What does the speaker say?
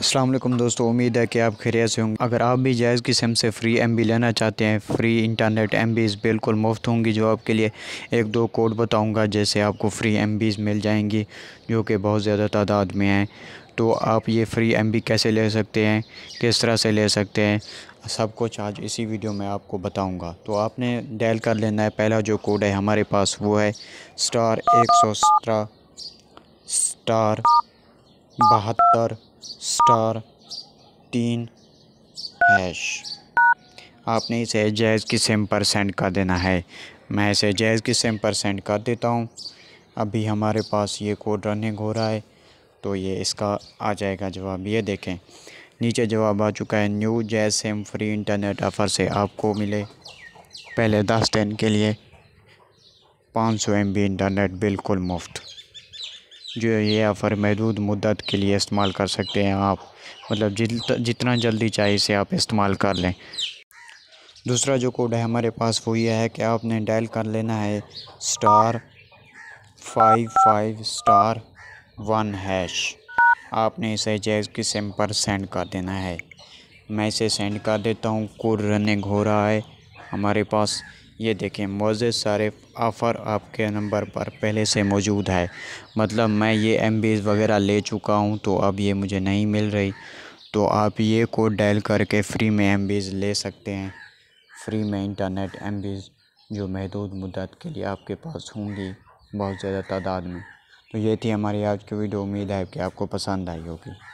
असलम दोस्तों उम्मीद है कि आप खैरियत से होंगे अगर आप भी जायज़ किस्म से फ्री एम बी लेना चाहते हैं फ्री इंटरनेट एम बीज़ बिल्कुल मुफ्त होंगी जो आपके लिए एक दो कोड बताऊंगा जैसे आपको फ्री एम बीज़ मिल जाएंगी जो कि बहुत ज़्यादा तादाद में हैं तो आप ये फ्री एम बी कैसे ले सकते हैं किस तरह से ले सकते हैं सब कुछ आज इसी वीडियो में आपको बताऊँगा तो आपने डायल कर लेना है पहला जो कोड है हमारे पास वो है स्टार एक सौ सत्रह स्टार बहत्तर स्टार तीन हैश आपने इसे जैज़ की सिम पर सेंड कर देना है मैं इसे जैज़ की सिम पर सेंड कर देता हूँ अभी हमारे पास ये कोड रनिंग हो रहा है तो ये इसका आ जाएगा जवाब ये देखें नीचे जवाब आ चुका है new Jazz SIM free internet offer से आपको मिले पहले दस दिन के लिए पाँच सौ एम इंटरनेट बिल्कुल मुफ्त जो ये ऑफ़र महदूद मदत के लिए इस्तेमाल कर सकते हैं आप मतलब जित जितना जल्दी चाहिए इसे आप इस्तेमाल कर लें दूसरा जो कोड है हमारे पास वो ये है कि आपने डायल कर लेना है star five five star one hash आपने इसे जैज की सिम पर सेंड कर देना है मैं इसे सेंड कर देता हूँ कोड रनिंग हो रहा है हमारे पास ये देखें मोज़े सारे ऑफ़र आपके नंबर पर पहले से मौजूद है मतलब मैं ये एम वगैरह ले चुका हूँ तो अब ये मुझे नहीं मिल रही तो आप ये कोड डायल करके फ्री में एम ले सकते हैं फ्री में इंटरनेट एम जो महदूद मदत के लिए आपके पास होंगी बहुत ज़्यादा तादाद में तो ये थी हमारी आज की वीडियो उम्मीद है कि आपको पसंद आई होगी